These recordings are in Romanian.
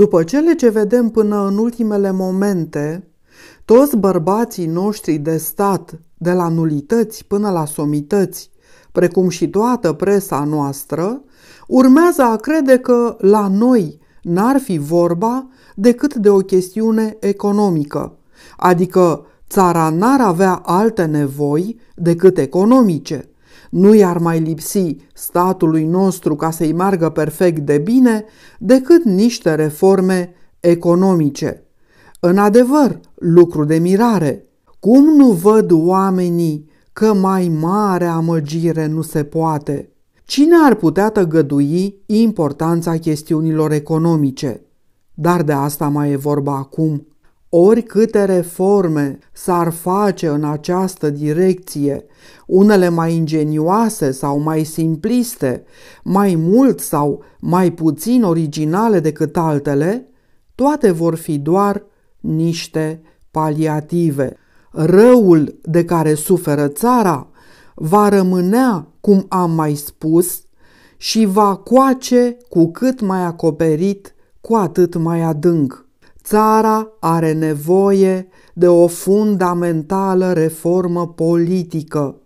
După cele ce vedem până în ultimele momente, toți bărbații noștri de stat, de la nulități până la somități, precum și toată presa noastră, urmează a crede că la noi n-ar fi vorba decât de o chestiune economică, adică țara n-ar avea alte nevoi decât economice nu i-ar mai lipsi statului nostru ca să-i margă perfect de bine decât niște reforme economice. În adevăr, lucru de mirare. Cum nu văd oamenii că mai mare amăgire nu se poate? Cine ar putea tăgădui importanța chestiunilor economice? Dar de asta mai e vorba acum. Oricâte reforme s-ar face în această direcție, unele mai ingenioase sau mai simpliste, mai mult sau mai puțin originale decât altele, toate vor fi doar niște paliative. Răul de care suferă țara va rămânea, cum am mai spus, și va coace cu cât mai acoperit, cu atât mai adânc. Țara are nevoie de o fundamentală reformă politică,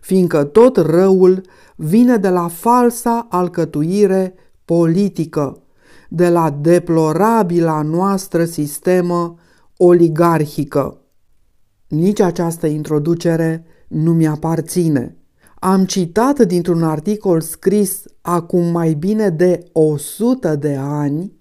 fiindcă tot răul vine de la falsa alcătuire politică, de la deplorabila noastră sistemă oligarhică. Nici această introducere nu mi-aparține. Am citat dintr-un articol scris acum mai bine de 100 de ani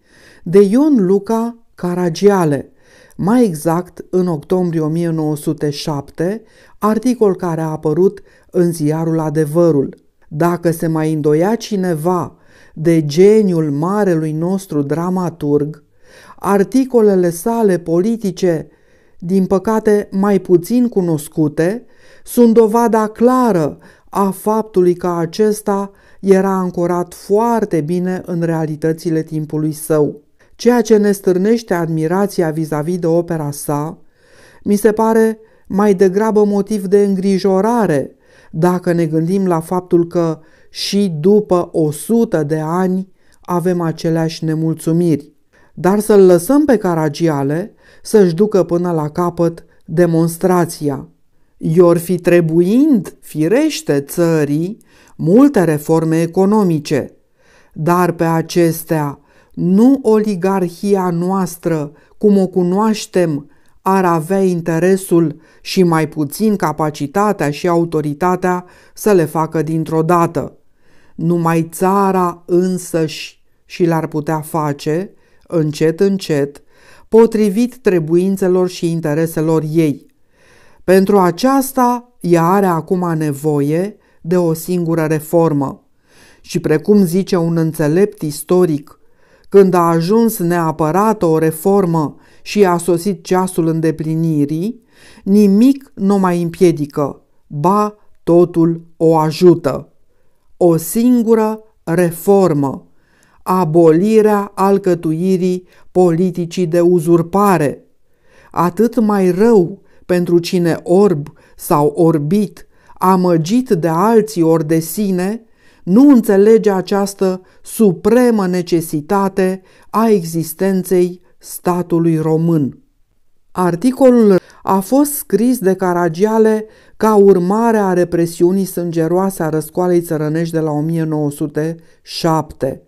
de Ion Luca Caragiale, mai exact în octombrie 1907, articol care a apărut în ziarul Adevărul. Dacă se mai îndoia cineva de geniul marelui nostru dramaturg, articolele sale politice, din păcate mai puțin cunoscute, sunt dovada clară a faptului că acesta era ancorat foarte bine în realitățile timpului său ceea ce ne stârnește admirația vis-a-vis de opera sa, mi se pare mai degrabă motiv de îngrijorare dacă ne gândim la faptul că și după o sută de ani avem aceleași nemulțumiri. Dar să-l lăsăm pe Caragiale să-și ducă până la capăt demonstrația. Ior fi trebuind, firește, țării multe reforme economice, dar pe acestea nu oligarhia noastră, cum o cunoaștem, ar avea interesul și mai puțin capacitatea și autoritatea să le facă dintr-o dată. Numai țara însăși și l-ar putea face, încet, încet, potrivit trebuințelor și intereselor ei. Pentru aceasta, ea are acum nevoie de o singură reformă. Și precum zice un înțelept istoric, când a ajuns neapărat o reformă și a sosit ceasul îndeplinirii, nimic nu mai împiedică, ba totul o ajută. O singură reformă, abolirea alcătuirii politicii de uzurpare. Atât mai rău pentru cine orb sau orbit, amăgit de alții ori de sine, nu înțelege această supremă necesitate a existenței statului român. Articolul a fost scris de Caragiale ca urmare a represiunii sângeroase a răscoalei țărănești de la 1907.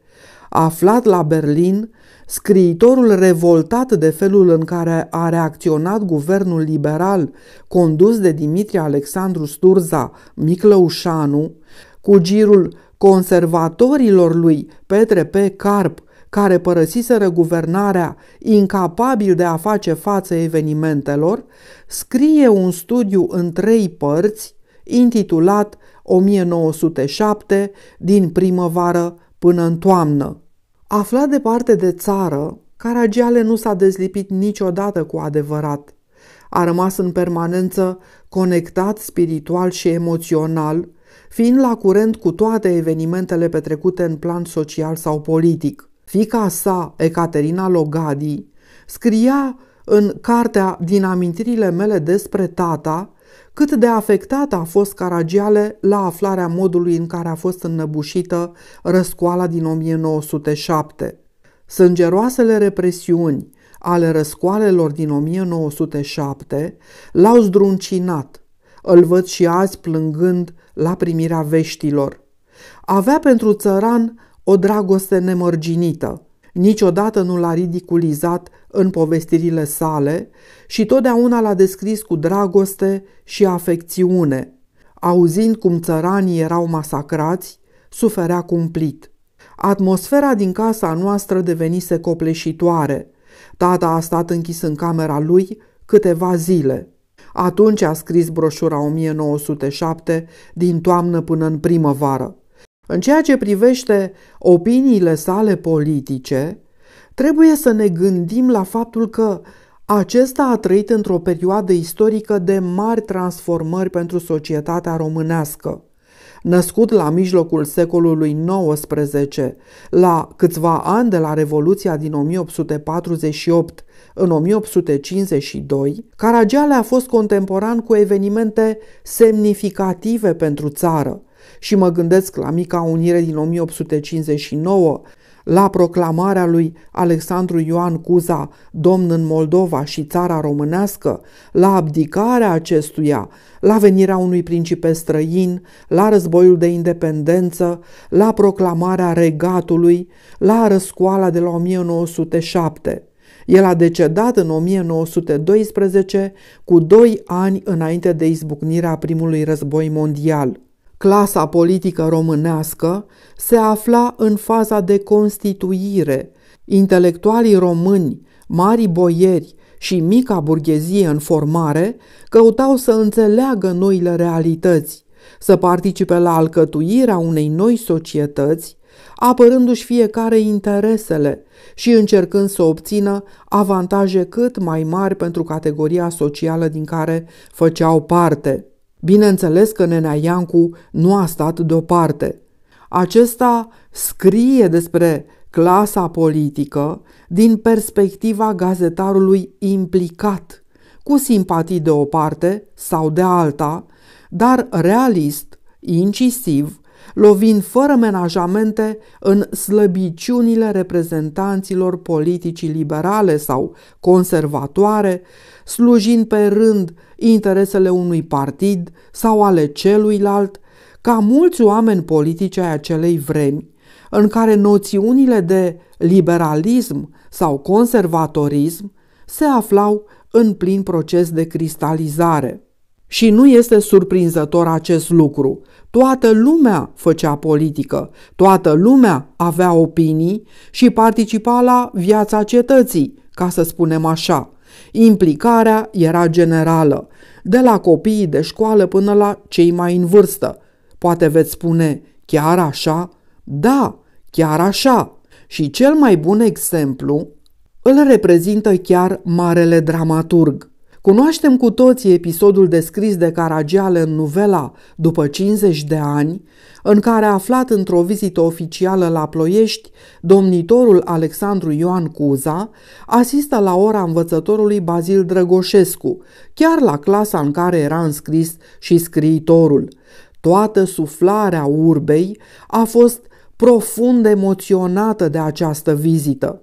Aflat la Berlin, scriitorul revoltat de felul în care a reacționat guvernul liberal condus de Dimitri Alexandru Sturza Miclăușanu, cu girul conservatorilor lui Petre P. Carp, care părăsiseră guvernarea incapabil de a face față evenimentelor, scrie un studiu în trei părți intitulat 1907 din primăvară până în toamnă. Aflat departe de țară, Caragiale nu s-a dezlipit niciodată cu adevărat. A rămas în permanență conectat spiritual și emoțional fiind la curent cu toate evenimentele petrecute în plan social sau politic. Fica sa, Ecaterina Logadi, scria în cartea Din amintirile mele despre tata cât de afectat a fost Caragiale la aflarea modului în care a fost înnăbușită răscoala din 1907. Sângeroasele represiuni ale răscoalelor din 1907 l-au zdruncinat. Îl văd și azi plângând la primirea veștilor. Avea pentru țăran o dragoste nemărginită. Niciodată nu l-a ridiculizat în povestirile sale și totdeauna l-a descris cu dragoste și afecțiune. Auzind cum țăranii erau masacrați, suferea cumplit. Atmosfera din casa noastră devenise copleșitoare. Tata a stat închis în camera lui câteva zile. Atunci a scris broșura 1907 din toamnă până în primăvară. În ceea ce privește opiniile sale politice, trebuie să ne gândim la faptul că acesta a trăit într-o perioadă istorică de mari transformări pentru societatea românească născut la mijlocul secolului XIX, la câțiva ani de la Revoluția din 1848 în 1852, Caragiale a fost contemporan cu evenimente semnificative pentru țară și mă gândesc la mica unire din 1859, la proclamarea lui Alexandru Ioan Cuza, domn în Moldova și țara românească, la abdicarea acestuia, la venirea unui principe străin, la războiul de independență, la proclamarea regatului, la răscoala de la 1907. El a decedat în 1912, cu doi ani înainte de izbucnirea primului război mondial. Clasa politică românească se afla în faza de constituire. Intelectualii români, mari boieri și mica burghezie în formare căutau să înțeleagă noile realități, să participe la alcătuirea unei noi societăți, apărându-și fiecare interesele și încercând să obțină avantaje cât mai mari pentru categoria socială din care făceau parte. Bineînțeles că Nenea Iancu nu a stat deoparte. Acesta scrie despre clasa politică din perspectiva gazetarului implicat, cu simpatii de o parte sau de alta, dar realist, incisiv lovind fără menajamente în slăbiciunile reprezentanților politicii liberale sau conservatoare, slujind pe rând interesele unui partid sau ale celuilalt, ca mulți oameni politici ai acelei vremi, în care noțiunile de liberalism sau conservatorism se aflau în plin proces de cristalizare. Și nu este surprinzător acest lucru. Toată lumea făcea politică, toată lumea avea opinii și participa la viața cetății, ca să spunem așa. Implicarea era generală, de la copiii de școală până la cei mai în vârstă. Poate veți spune, chiar așa? Da, chiar așa. Și cel mai bun exemplu îl reprezintă chiar marele dramaturg. Cunoaștem cu toții episodul descris de Caragiale în nuvela După 50 de ani, în care a aflat într-o vizită oficială la Ploiești, domnitorul Alexandru Ioan Cuza asistă la ora învățătorului Bazil Drăgoșescu, chiar la clasa în care era înscris și scriitorul. Toată suflarea urbei a fost profund emoționată de această vizită.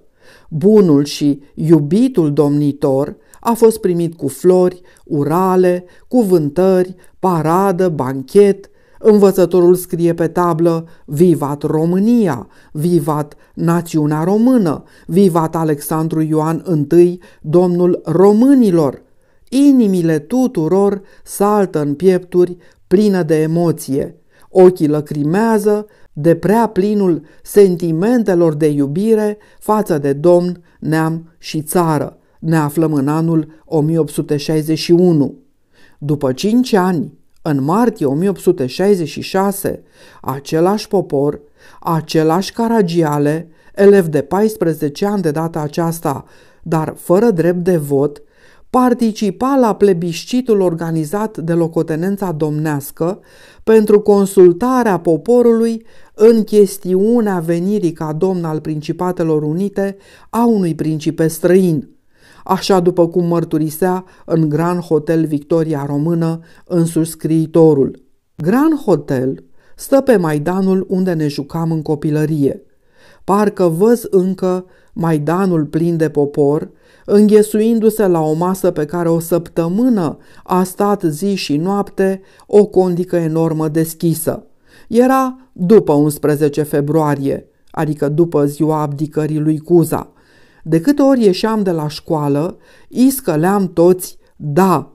Bunul și iubitul domnitor – a fost primit cu flori, urale, cuvântări, paradă, banchet. Învățătorul scrie pe tablă Vivat România, Vivat Națiunea Română, Vivat Alexandru Ioan I, Domnul Românilor. Inimile tuturor saltă în piepturi plină de emoție. Ochii lăcrimează de prea plinul sentimentelor de iubire față de domn, neam și țară ne aflăm în anul 1861. După cinci ani, în martie 1866, același popor, același caragiale, elev de 14 ani de data aceasta, dar fără drept de vot, participa la plebiscitul organizat de locotenența domnească pentru consultarea poporului în chestiunea venirii ca domn al Principatelor Unite a unui principe străin așa după cum mărturisea în Grand Hotel Victoria Română însuși scriitorul. Grand Hotel stă pe Maidanul unde ne jucam în copilărie. Parcă văz încă Maidanul plin de popor, înghesuindu-se la o masă pe care o săptămână a stat zi și noapte o condică enormă deschisă. Era după 11 februarie, adică după ziua abdicării lui Cuza. De câte ori ieșeam de la școală, iscăleam toți da.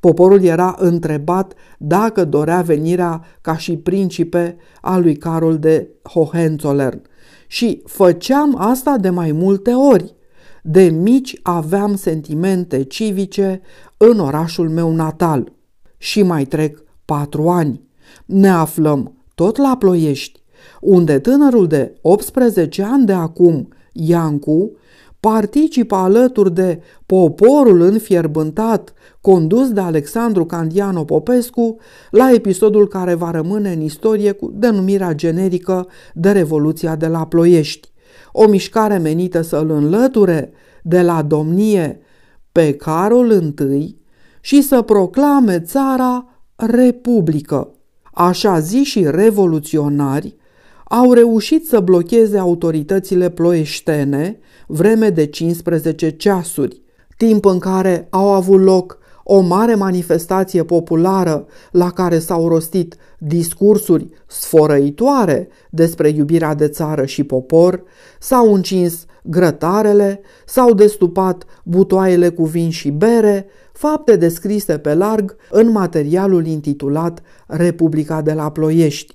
Poporul era întrebat dacă dorea venirea ca și principe a lui Carol de Hohenzollern și făceam asta de mai multe ori. De mici aveam sentimente civice în orașul meu natal. Și mai trec patru ani. Ne aflăm tot la Ploiești, unde tânărul de 18 ani de acum, Iancu, participă alături de poporul înfierbântat condus de Alexandru Candiano Popescu la episodul care va rămâne în istorie cu denumirea generică de Revoluția de la Ploiești, o mișcare menită să îl înlăture de la domnie pe Carol I și să proclame țara Republică. Așa zi și revoluționari au reușit să blocheze autoritățile ploieștene vreme de 15 ceasuri, timp în care au avut loc o mare manifestație populară la care s-au rostit discursuri sfărăitoare despre iubirea de țară și popor, s-au încins grătarele, s-au destupat butoaiele cu vin și bere, fapte descrise pe larg în materialul intitulat Republica de la Ploiești.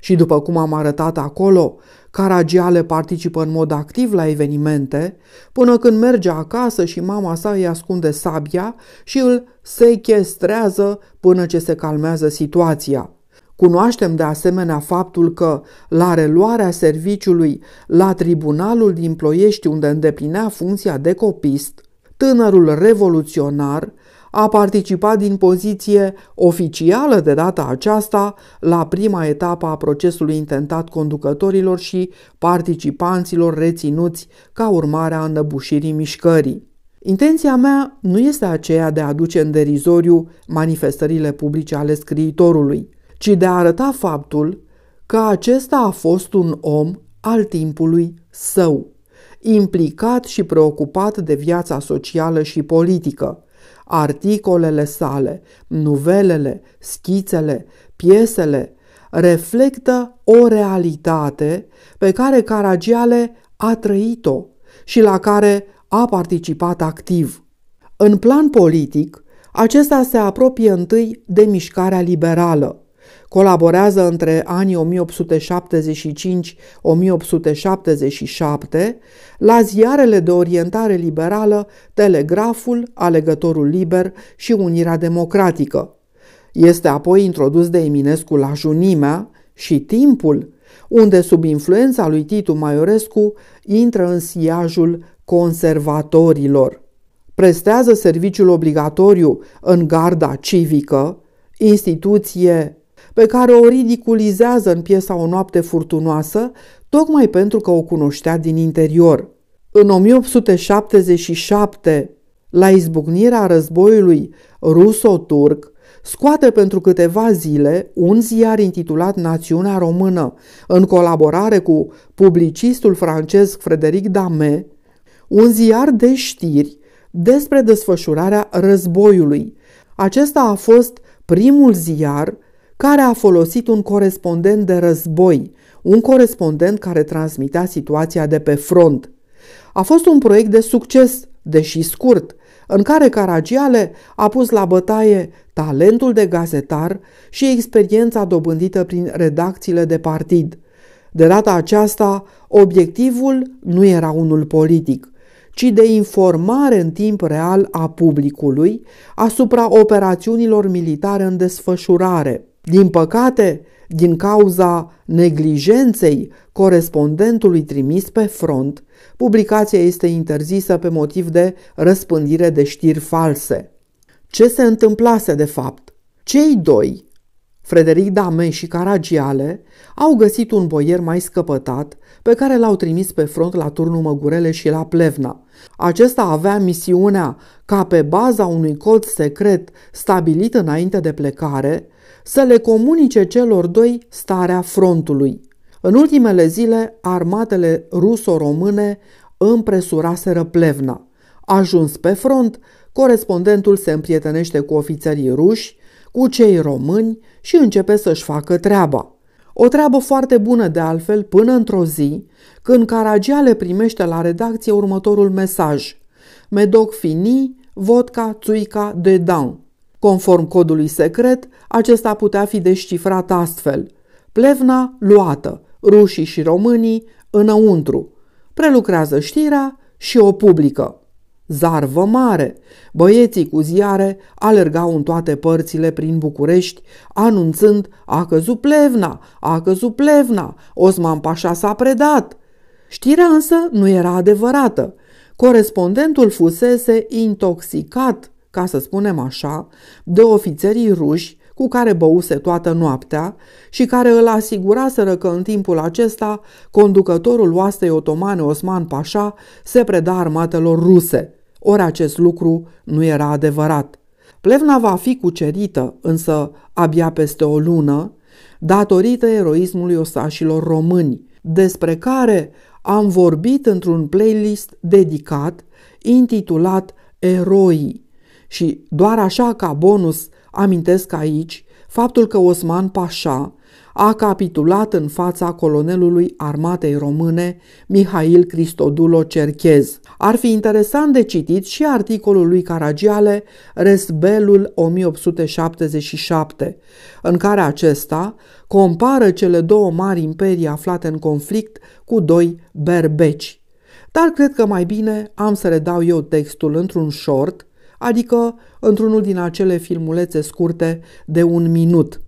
Și după cum am arătat acolo, Caragiale participă în mod activ la evenimente, până când merge acasă și mama sa îi ascunde sabia și îl sechestrează până ce se calmează situația. Cunoaștem de asemenea faptul că, la reluarea serviciului la tribunalul din Ploiești, unde îndeplinea funcția de copist, tânărul revoluționar a participat din poziție oficială de data aceasta la prima etapă a procesului intentat conducătorilor și participanților reținuți ca urmare a înăbușirii mișcării. Intenția mea nu este aceea de a aduce în derizoriu manifestările publice ale scriitorului, ci de a arăta faptul că acesta a fost un om al timpului său, implicat și preocupat de viața socială și politică. Articolele sale, nuvelele, schițele, piesele reflectă o realitate pe care Caragiale a trăit-o și la care a participat activ. În plan politic, acesta se apropie întâi de mișcarea liberală, Colaborează între anii 1875-1877 la ziarele de orientare liberală Telegraful, Alegătorul Liber și Unirea Democratică. Este apoi introdus de Eminescu la Junimea și Timpul, unde sub influența lui Titu Maiorescu intră în siajul conservatorilor. Prestează serviciul obligatoriu în garda civică, instituție pe care o ridiculizează în piesa O noapte furtunoasă, tocmai pentru că o cunoștea din interior. În 1877, la izbucnirea războiului ruso-turc, scoate pentru câteva zile un ziar intitulat Națiunea Română, în colaborare cu publicistul francez Frederic Dame, un ziar de știri despre desfășurarea războiului. Acesta a fost primul ziar care a folosit un corespondent de război, un corespondent care transmitea situația de pe front. A fost un proiect de succes, deși scurt, în care Caragiale a pus la bătaie talentul de gazetar și experiența dobândită prin redacțiile de partid. De data aceasta, obiectivul nu era unul politic, ci de informare în timp real a publicului asupra operațiunilor militare în desfășurare. Din păcate, din cauza neglijenței corespondentului trimis pe front, publicația este interzisă pe motiv de răspândire de știri false. Ce se întâmplase de fapt? Cei doi, Frederic Dame și Caragiale, au găsit un boier mai scăpătat pe care l-au trimis pe front la turnul Măgurele și la Plevna. Acesta avea misiunea ca pe baza unui cod secret stabilit înainte de plecare să le comunice celor doi starea frontului. În ultimele zile, armatele ruso-române împresuraseră Plevna. Ajuns pe front, corespondentul se împrietenește cu ofițerii ruși, cu cei români și începe să-și facă treaba – o treabă foarte bună de altfel până într-o zi, când Caragiale primește la redacție următorul mesaj. Medoc fini, vodka, țuica, down. Conform codului secret, acesta putea fi descifrat astfel. Plevna luată, rușii și românii înăuntru. Prelucrează știrea și o publică zarvă mare. Băieții cu ziare alergau în toate părțile prin București, anunțând a căzut plevna, a căzut plevna, Osman Pașa s-a predat. Știrea însă nu era adevărată. Corespondentul fusese intoxicat, ca să spunem așa, de ofițerii ruși cu care băuse toată noaptea și care îl asiguraseră că în timpul acesta conducătorul oastei otomane Osman Pașa se preda armatelor ruse. Ori acest lucru nu era adevărat. Plevna va fi cucerită, însă abia peste o lună, datorită eroismului osașilor români, despre care am vorbit într-un playlist dedicat intitulat Eroii și doar așa ca bonus Amintesc aici faptul că Osman Pașa a capitulat în fața colonelului armatei române Mihail Cristodulo Cerchez. Ar fi interesant de citit și articolul lui Caragiale Resbelul 1877, în care acesta compară cele două mari imperii aflate în conflict cu doi berbeci. Dar cred că mai bine am să redau eu textul într-un short – adică într-unul din acele filmulețe scurte de un minut.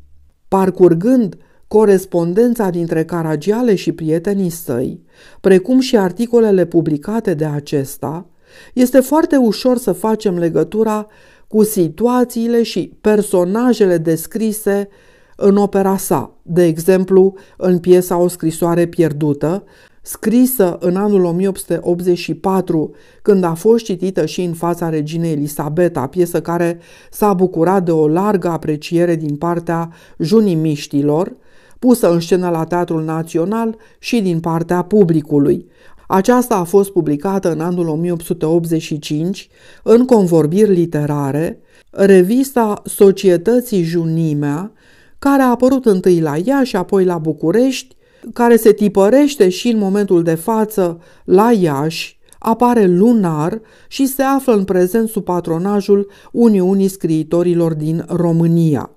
Parcurgând corespondența dintre Caragiale și prietenii săi, precum și articolele publicate de acesta, este foarte ușor să facem legătura cu situațiile și personajele descrise în opera sa, de exemplu în piesa O scrisoare pierdută, scrisă în anul 1884, când a fost citită și în fața reginei Elisabeta, piesă care s-a bucurat de o largă apreciere din partea junimiștilor, pusă în scenă la Teatrul Național și din partea publicului. Aceasta a fost publicată în anul 1885 în convorbiri literare, revista Societății Junimea, care a apărut întâi la ea și apoi la București, care se tipărește și în momentul de față la Iași, apare lunar și se află în prezent sub patronajul Uniunii Scriitorilor din România.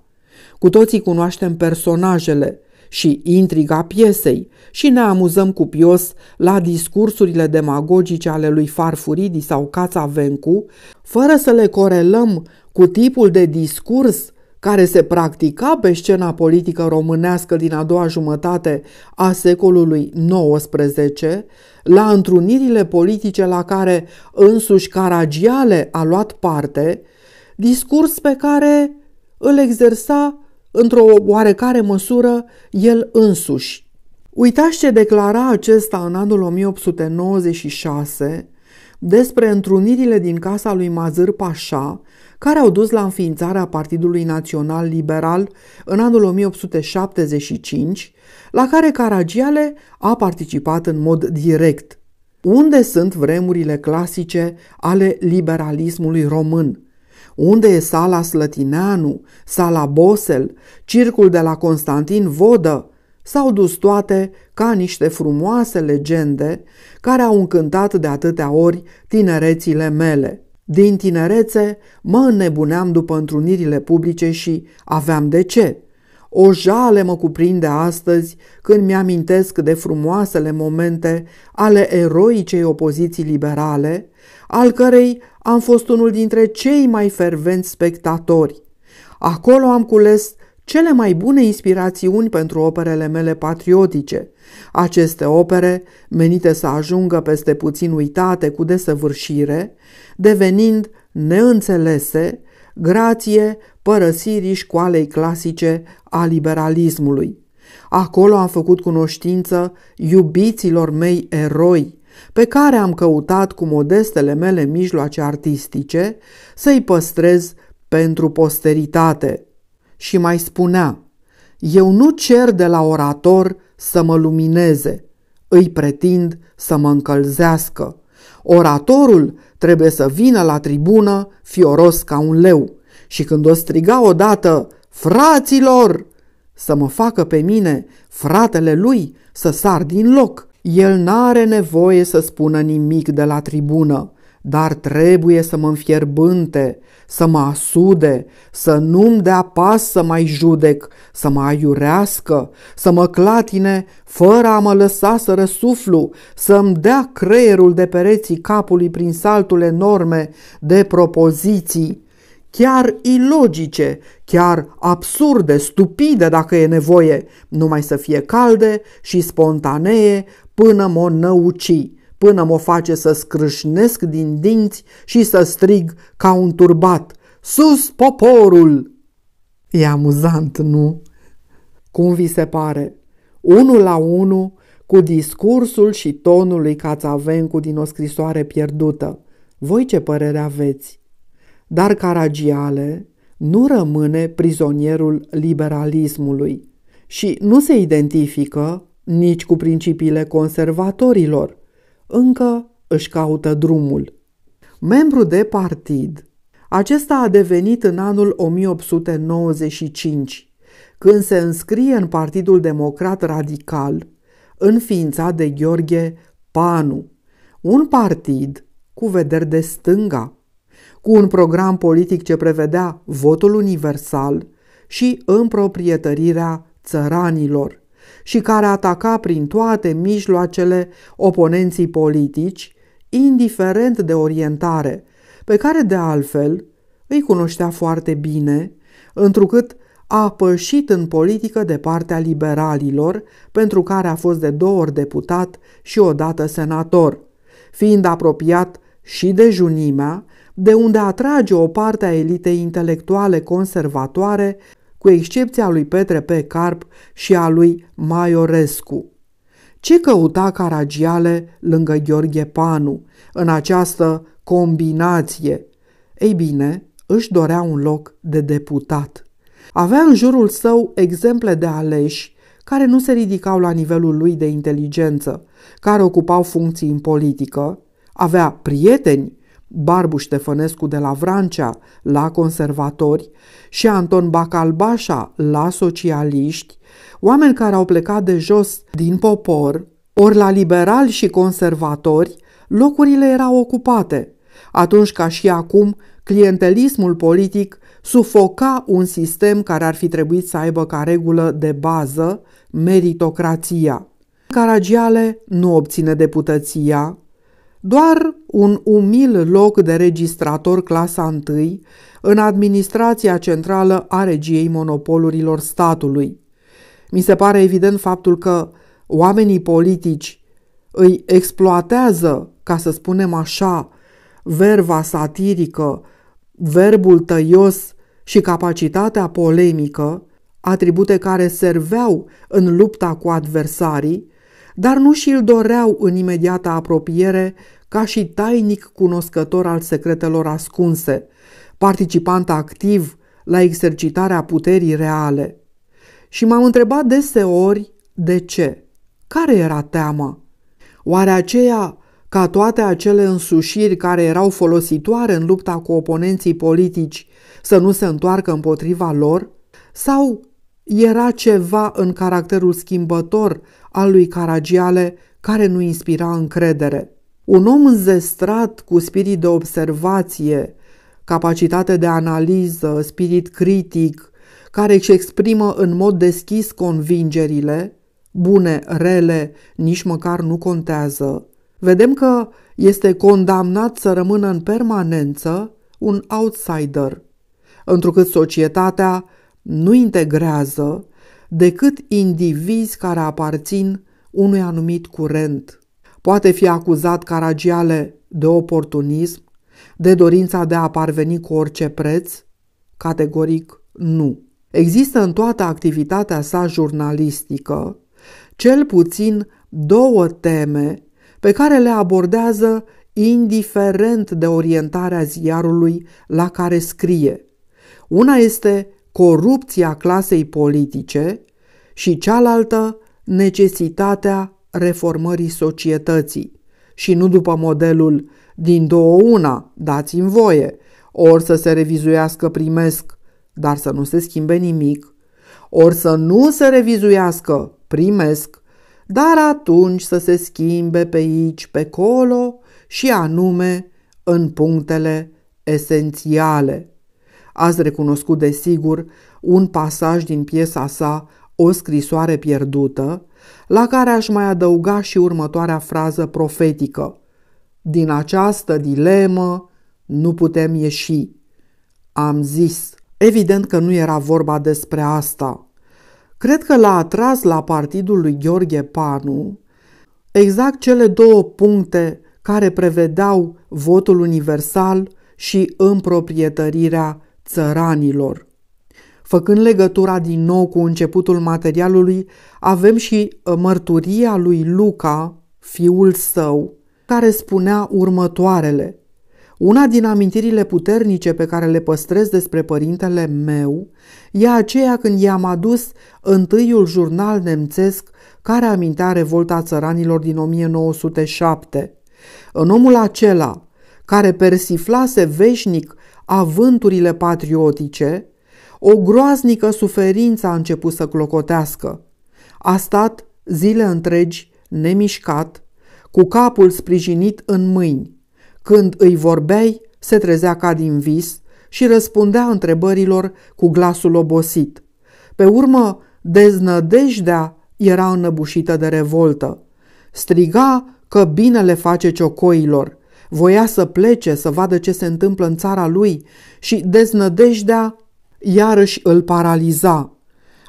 Cu toții cunoaștem personajele și intriga piesei și ne amuzăm cu pios la discursurile demagogice ale lui Farfuridi sau Cața Vencu, fără să le corelăm cu tipul de discurs care se practica pe scena politică românească din a doua jumătate a secolului XIX, la întrunirile politice la care însuși Caragiale a luat parte, discurs pe care îl exersa într-o oarecare măsură el însuși. Uitați ce declara acesta în anul 1896 despre întrunirile din casa lui Mazăr Pașa, care au dus la înființarea Partidului Național Liberal în anul 1875, la care Caragiale a participat în mod direct. Unde sunt vremurile clasice ale liberalismului român? Unde e sala Slătineanu, sala Bosel, circul de la Constantin Vodă, s-au dus toate ca niște frumoase legende care au încântat de atâtea ori tinerețile mele. Din tinerețe mă înnebuneam după întrunirile publice și aveam de ce. O jale mă cuprinde astăzi când mi-amintesc de frumoasele momente ale eroicei opoziții liberale, al cărei am fost unul dintre cei mai fervenți spectatori. Acolo am cules cele mai bune inspirațiuni pentru operele mele patriotice. Aceste opere, menite să ajungă peste puțin uitate cu desăvârșire, devenind neînțelese, grație părăsirii școalei clasice a liberalismului. Acolo am făcut cunoștință iubiților mei eroi, pe care am căutat cu modestele mele mijloace artistice să-i păstrez pentru posteritate și mai spunea, Eu nu cer de la orator să mă lumineze, îi pretind să mă încălzească. Oratorul trebuie să vină la tribună fioros ca un leu și când o striga odată, fraților, să mă facă pe mine, fratele lui, să sar din loc. El n-are nevoie să spună nimic de la tribună dar trebuie să mă înfierbânte, să mă asude, să nu-mi dea pas să mai judec, să mă aiurească, să mă clatine fără a mă lăsa să răsuflu, să-mi dea creierul de pereții capului prin saltul enorme de propoziții, chiar ilogice, chiar absurde, stupide dacă e nevoie, numai să fie calde și spontanee până mă năucii până mă face să scrâșnesc din dinți și să strig ca un turbat, Sus poporul! E amuzant, nu? Cum vi se pare? Unul la unul cu discursul și tonul lui Cațavencu din o scrisoare pierdută. Voi ce părere aveți? Dar Caragiale nu rămâne prizonierul liberalismului și nu se identifică nici cu principiile conservatorilor încă își caută drumul. Membru de partid, acesta a devenit în anul 1895, când se înscrie în Partidul Democrat Radical, înființat de Gheorghe Panu, un partid cu vederi de stânga, cu un program politic ce prevedea votul universal și împroprietărirea țăranilor și care ataca prin toate mijloacele oponenții politici, indiferent de orientare, pe care de altfel îi cunoștea foarte bine, întrucât a pășit în politică de partea liberalilor, pentru care a fost de două ori deputat și odată senator, fiind apropiat și de junimea, de unde atrage o parte a elitei intelectuale conservatoare cu excepția lui Petre P. Carp și a lui Maiorescu. Ce căuta Caragiale lângă Gheorghe Panu în această combinație? Ei bine, își dorea un loc de deputat. Avea în jurul său exemple de aleși care nu se ridicau la nivelul lui de inteligență, care ocupau funcții în politică, avea prieteni Barbu Ștefănescu de la Vrancea la conservatori și Anton Bacalbașa la socialiști, oameni care au plecat de jos din popor, ori la liberali și conservatori, locurile erau ocupate. Atunci ca și acum, clientelismul politic sufoca un sistem care ar fi trebuit să aibă ca regulă de bază meritocrația. Caragiale nu obține deputăția, doar un umil loc de registrator clasa 1 în administrația centrală a regiei monopolurilor statului. Mi se pare evident faptul că oamenii politici îi exploatează, ca să spunem așa, verba satirică, verbul tăios și capacitatea polemică, atribute care serveau în lupta cu adversarii, dar nu și-l doreau în imediată apropiere ca și tainic cunoscător al secretelor ascunse, participant activ la exercitarea puterii reale. Și m-am întrebat deseori de ce. Care era teama? Oare aceea ca toate acele însușiri care erau folositoare în lupta cu oponenții politici să nu se întoarcă împotriva lor? Sau era ceva în caracterul schimbător al lui Caragiale care nu inspira încredere. Un om înzestrat cu spirit de observație, capacitate de analiză, spirit critic, care își exprimă în mod deschis convingerile, bune, rele, nici măcar nu contează. Vedem că este condamnat să rămână în permanență un outsider, întrucât societatea nu integrează decât indivizi care aparțin unui anumit curent. Poate fi acuzat Caragiale de oportunism, de dorința de a parveni cu orice preț? Categoric nu. Există în toată activitatea sa jurnalistică cel puțin două teme pe care le abordează indiferent de orientarea ziarului la care scrie. Una este corupția clasei politice și cealaltă necesitatea reformării societății și nu după modelul din două una, dați-mi voie, ori să se revizuiască primesc, dar să nu se schimbe nimic, ori să nu se revizuiască primesc, dar atunci să se schimbe pe aici, pe colo și anume în punctele esențiale ați recunoscut de sigur un pasaj din piesa sa O scrisoare pierdută, la care aș mai adăuga și următoarea frază profetică. Din această dilemă nu putem ieși. Am zis. Evident că nu era vorba despre asta. Cred că l-a atras la partidul lui Gheorghe Panu exact cele două puncte care prevedeau votul universal și împroprietărirea țăranilor. Făcând legătura din nou cu începutul materialului, avem și uh, mărturia lui Luca, fiul său, care spunea următoarele. Una din amintirile puternice pe care le păstrez despre părintele meu e aceea când i-am adus întâiul jurnal nemțesc care amintea revolta țăranilor din 1907. În omul acela, care persiflase veșnic avânturile patriotice, o groaznică suferință a început să clocotească. A stat zile întregi nemișcat, cu capul sprijinit în mâini. Când îi vorbeai, se trezea ca din vis și răspundea întrebărilor cu glasul obosit. Pe urmă, deznădejdea era înăbușită de revoltă. Striga că bine le face ciocoilor, Voia să plece, să vadă ce se întâmplă în țara lui și deznădejdea iarăși îl paraliza.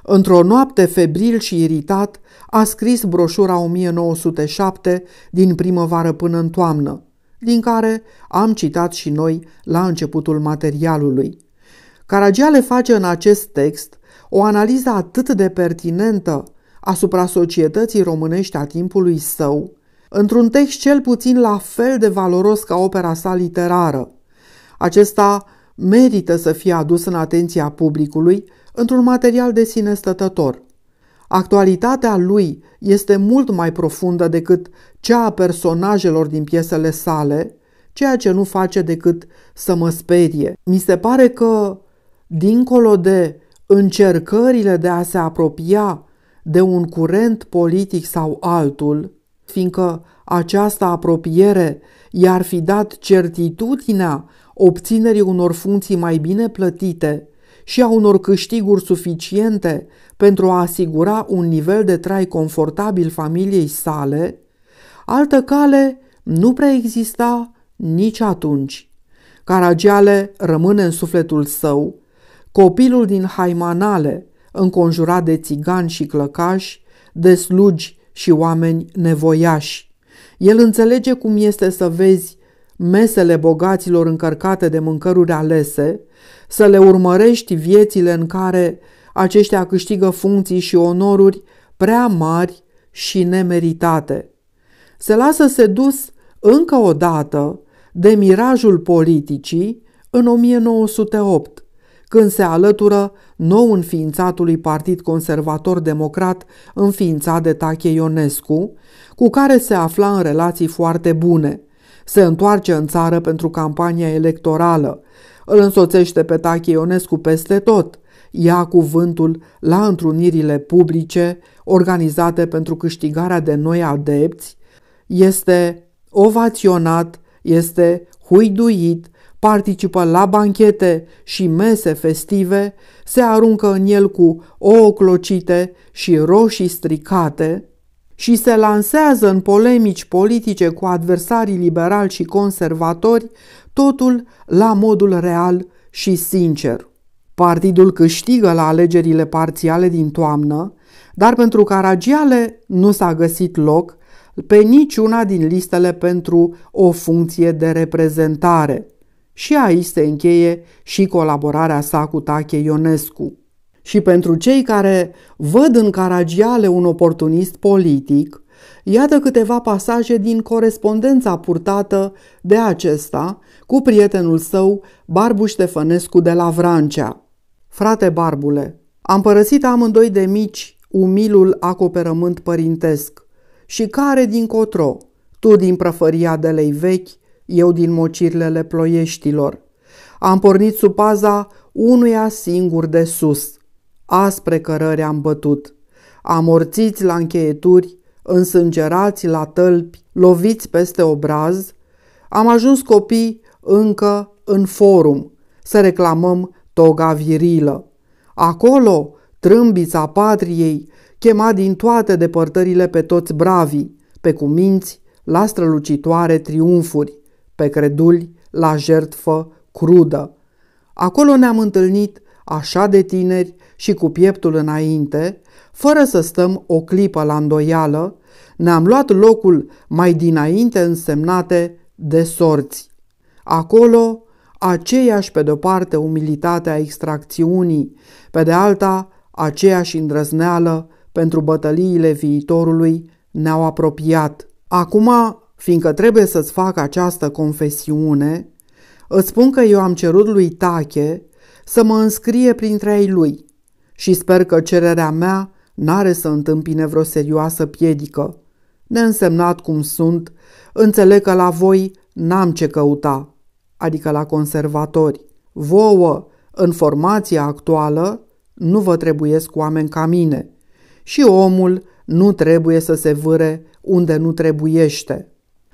Într-o noapte febril și iritat, a scris broșura 1907 din primăvară până în toamnă, din care am citat și noi la începutul materialului. Caragiale face în acest text o analiză atât de pertinentă asupra societății românești a timpului său, într-un text cel puțin la fel de valoros ca opera sa literară. Acesta merită să fie adus în atenția publicului într-un material de sine stătător. Actualitatea lui este mult mai profundă decât cea a personajelor din piesele sale, ceea ce nu face decât să mă sperie. Mi se pare că, dincolo de încercările de a se apropia de un curent politic sau altul, fiindcă această apropiere i-ar fi dat certitudinea obținerii unor funcții mai bine plătite și a unor câștiguri suficiente pentru a asigura un nivel de trai confortabil familiei sale, altă cale nu prea exista nici atunci. Caragiale rămâne în sufletul său, copilul din Haimanale, înconjurat de țigani și clăcași, de slugi și oameni nevoiași. El înțelege cum este să vezi mesele bogaților încărcate de mâncăruri alese, să le urmărești viețile în care aceștia câștigă funcții și onoruri prea mari și nemeritate. Se lasă sedus încă o dată de mirajul politicii în 1908 când se alătură nou înființatului Partid Conservator Democrat înființat de Tache Ionescu, cu care se afla în relații foarte bune. Se întoarce în țară pentru campania electorală. Îl însoțește pe Tache Ionescu peste tot. Ia cuvântul la întrunirile publice organizate pentru câștigarea de noi adepți. Este ovaționat, este huiduit, participă la banchete și mese festive, se aruncă în el cu ouă clocite și roșii stricate și se lansează în polemici politice cu adversarii liberali și conservatori, totul la modul real și sincer. Partidul câștigă la alegerile parțiale din toamnă, dar pentru Caragiale nu s-a găsit loc pe niciuna din listele pentru o funcție de reprezentare. Și aici se încheie și colaborarea sa cu Tache Ionescu. Și pentru cei care văd în Caragiale un oportunist politic, iată câteva pasaje din corespondența purtată de acesta cu prietenul său, Barbu Ștefănescu de la Vrancea. Frate Barbule, am părăsit amândoi de mici umilul acoperământ părintesc și care din cotro, tu din prăfăria de lei vechi, eu din mocirlele ploieștilor. Am pornit sub paza unuia singur de sus. Aspre cărări am bătut. Amorțiți la încheieturi, însângerați la tălpi, loviți peste obraz, am ajuns copii încă în forum să reclamăm toga virilă. Acolo, trâmbița patriei chema din toate depărtările pe toți bravii, pe cuminți, la strălucitoare triumfuri pe creduli la jertfă crudă. Acolo ne-am întâlnit așa de tineri și cu pieptul înainte, fără să stăm o clipă la îndoială, ne-am luat locul mai dinainte însemnate de sorți. Acolo, aceeași pe de-o parte umilitatea extracțiunii, pe de alta aceeași îndrăzneală pentru bătăliile viitorului ne-au apropiat. Acum fiindcă trebuie să-ți fac această confesiune, îți spun că eu am cerut lui Tache să mă înscrie printre ei lui și sper că cererea mea n-are să întâmpine vreo serioasă piedică. Neînsemnat cum sunt, înțeleg că la voi n-am ce căuta, adică la conservatori. Vouă, în formația actuală, nu vă trebuiesc oameni ca mine și omul nu trebuie să se vâre unde nu trebuiește.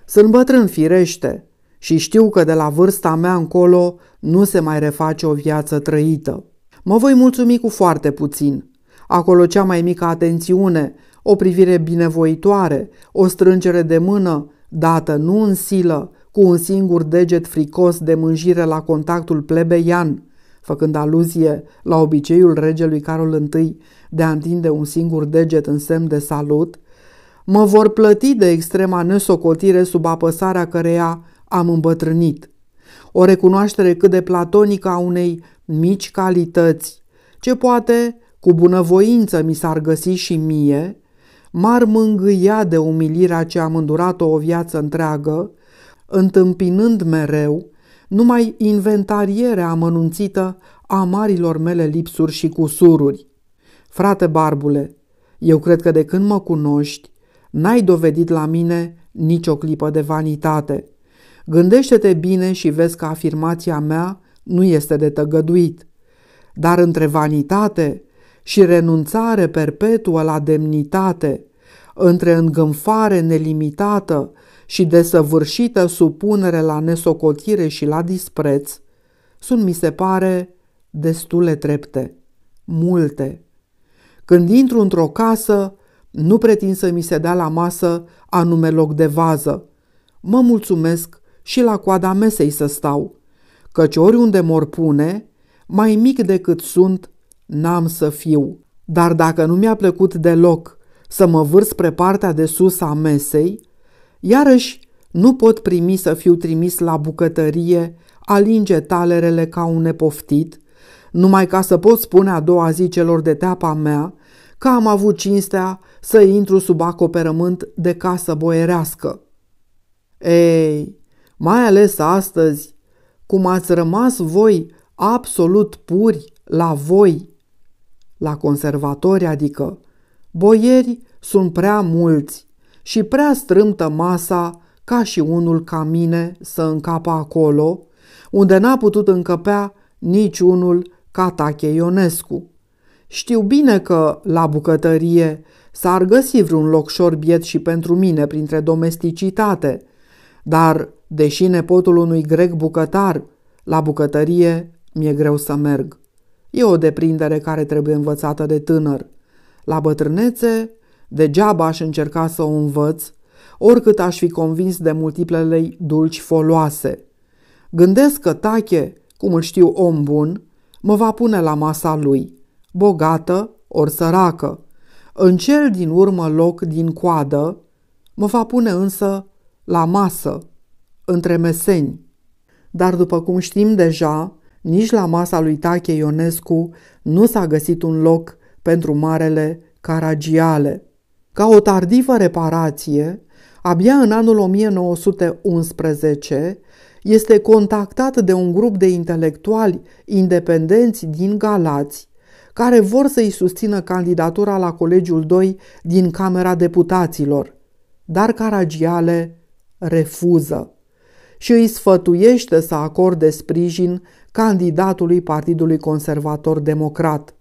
Sunt bătrân firește și știu că de la vârsta mea încolo nu se mai reface o viață trăită. Mă voi mulțumi cu foarte puțin. Acolo cea mai mică atențiune, o privire binevoitoare, o strângere de mână, dată nu în silă, cu un singur deget fricos de mânjire la contactul plebeian, făcând aluzie la obiceiul regelui Carol I de a întinde un singur deget în semn de salut, Mă vor plăti de extrema nesocotire sub apăsarea căreia am îmbătrânit. O recunoaștere cât de platonică a unei mici calități, ce poate, cu bunăvoință mi s-ar găsi și mie, m-ar mângâia de umilirea ce am îndurat-o o viață întreagă, întâmpinând mereu numai inventarierea amănunțită a marilor mele lipsuri și cusururi. Frate Barbule, eu cred că de când mă cunoști, N-ai dovedit la mine nicio clipă de vanitate. Gândește-te bine și vezi că afirmația mea nu este de tăgăduit. Dar între vanitate și renunțare perpetuă la demnitate, între îngânfare nelimitată și desăvârșită supunere la nesocotire și la dispreț, sunt, mi se pare, destule trepte, multe. Când intru într-o casă, nu pretind să mi se dea la masă anume loc de vază. Mă mulțumesc și la coada mesei să stau, căci oriunde mor pune, mai mic decât sunt, n-am să fiu. Dar dacă nu mi-a plăcut deloc să mă vâr spre partea de sus a mesei, iarăși nu pot primi să fiu trimis la bucătărie, alinge talerele ca un nepoftit, numai ca să pot spune a doua zi celor de teapa mea că am avut cinstea să intru sub acoperământ de casă boierească. Ei, mai ales astăzi, cum ați rămas voi absolut puri la voi, la conservatori adică, boieri sunt prea mulți și prea strâmtă masa ca și unul ca mine să încapă acolo, unde n-a putut încăpea niciunul ca Tache Ionescu. Știu bine că la bucătărie S-ar găsi vreun loc șorbiet și pentru mine printre domesticitate, dar, deși nepotul unui grec bucătar, la bucătărie mi-e greu să merg. E o deprindere care trebuie învățată de tânăr. La bătrânețe, degeaba aș încerca să o învăț, oricât aș fi convins de multiplele dulci foloase. Gândesc că Tache, cum îl știu om bun, mă va pune la masa lui, bogată ori săracă, în cel din urmă loc din coadă, mă va pune însă la masă, între meseni. Dar după cum știm deja, nici la masa lui Tache Ionescu nu s-a găsit un loc pentru Marele Caragiale. Ca o tardivă reparație, abia în anul 1911 este contactat de un grup de intelectuali independenți din Galați care vor să-i susțină candidatura la Colegiul 2 din Camera Deputaților, dar Caragiale refuză și îi sfătuiește să acorde sprijin candidatului Partidului Conservator Democrat.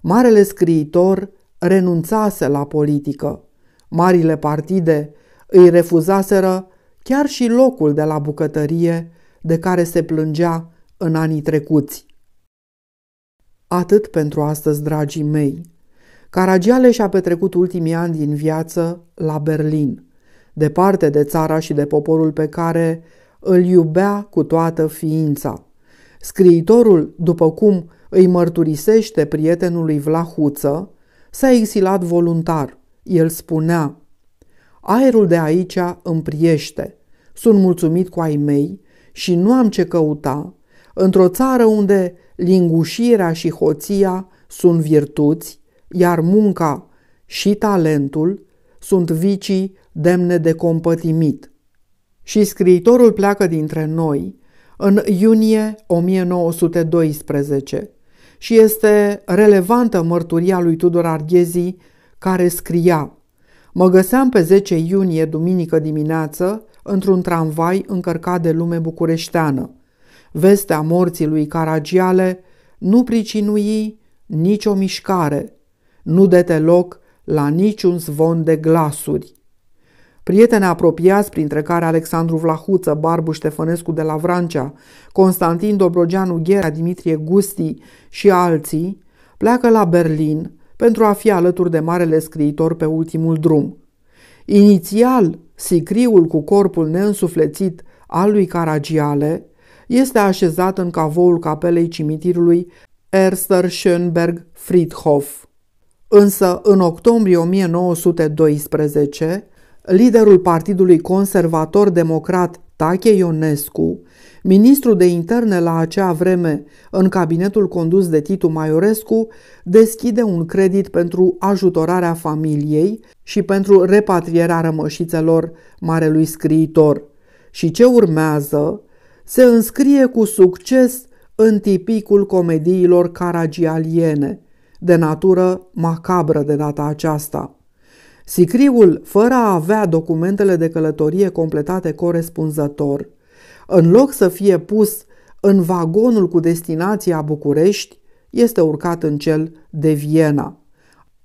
Marele scriitor renunțase la politică. Marile partide îi refuzaseră chiar și locul de la bucătărie de care se plângea în anii trecuți. Atât pentru astăzi, dragii mei. Caragiale și-a petrecut ultimii ani din viață la Berlin, departe de țara și de poporul pe care îl iubea cu toată ființa. Scriitorul, după cum îi mărturisește prietenului Vlahuță, s-a exilat voluntar. El spunea, Aerul de aici îmi priește. Sunt mulțumit cu ai mei și nu am ce căuta într-o țară unde lingușirea și hoția sunt virtuți, iar munca și talentul sunt vicii demne de compătimit. Și scriitorul pleacă dintre noi în iunie 1912 și este relevantă mărturia lui Tudor Arghezi care scria Mă găseam pe 10 iunie, duminică dimineață, într-un tramvai încărcat de lume bucureșteană – Vestea morții lui Caragiale nu pricinui nicio mișcare, nu dete loc la niciun zvon de glasuri. Prieteni apropiați, printre care Alexandru Vlahuță, Barbu Ștefănescu de la Vrancea, Constantin Dobrogeanu Ghera, Dimitrie Gusti și alții, pleacă la Berlin pentru a fi alături de marele scriitor pe ultimul drum. Inițial, sicriul cu corpul neînsuflețit al lui Caragiale, este așezat în cavoul capelei cimitirului Erster Schönberg Friedhof. Însă, în octombrie 1912, liderul Partidului Conservator Democrat Tache Ionescu, ministru de interne la acea vreme în cabinetul condus de Titu Maiorescu, deschide un credit pentru ajutorarea familiei și pentru repatrierea rămășițelor marelui scriitor. Și ce urmează se înscrie cu succes în tipicul comediilor caragialiene, de natură macabră de data aceasta. Sicriul, fără a avea documentele de călătorie completate corespunzător, în loc să fie pus în vagonul cu destinația București, este urcat în cel de Viena.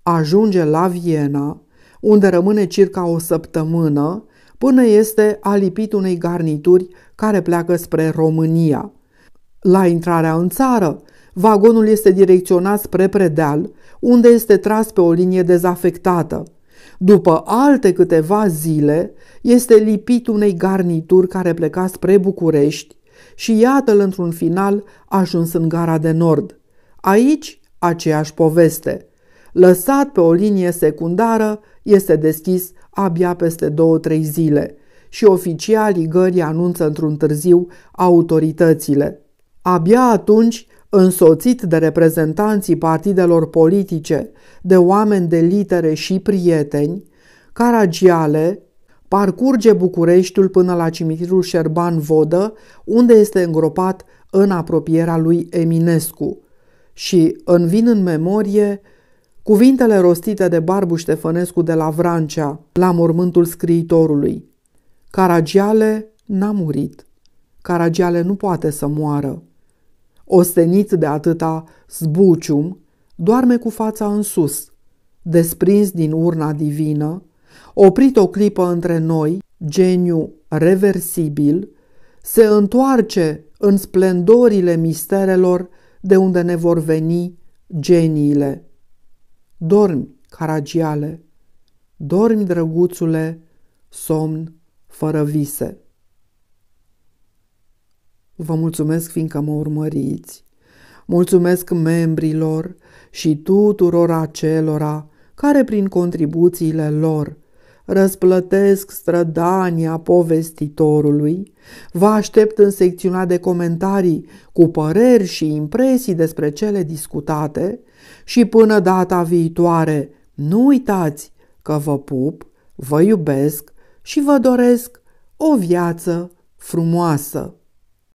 Ajunge la Viena, unde rămâne circa o săptămână până este alipit unei garnituri care pleacă spre România. La intrarea în țară, vagonul este direcționat spre Predeal, unde este tras pe o linie dezafectată. După alte câteva zile, este lipit unei garnituri care pleca spre București și iată-l într-un final ajuns în gara de nord. Aici, aceeași poveste. Lăsat pe o linie secundară, este deschis abia peste două-trei zile și oficialii gării anunță într-un târziu autoritățile. Abia atunci, însoțit de reprezentanții partidelor politice, de oameni de litere și prieteni, Caragiale parcurge Bucureștiul până la cimitirul Șerban Vodă, unde este îngropat în apropierea lui Eminescu și îmi vin în memorie Cuvintele rostite de Barbu Ștefănescu de la Vrancea, la mormântul scriitorului. Caragiale n-a murit. Caragiale nu poate să moară. Ostenit de atâta zbucium, doarme cu fața în sus, desprins din urna divină, oprit o clipă între noi, geniu reversibil, se întoarce în splendorile misterelor de unde ne vor veni geniile. Dormi, caragiale, dormi, drăguțule, somn fără vise. Vă mulțumesc fiindcă mă urmăriți. Mulțumesc membrilor și tuturor acelora care prin contribuțiile lor răsplătesc strădania povestitorului, vă aștept în secțiunea de comentarii cu păreri și impresii despre cele discutate și până data viitoare, nu uitați că vă pup, vă iubesc și vă doresc o viață frumoasă.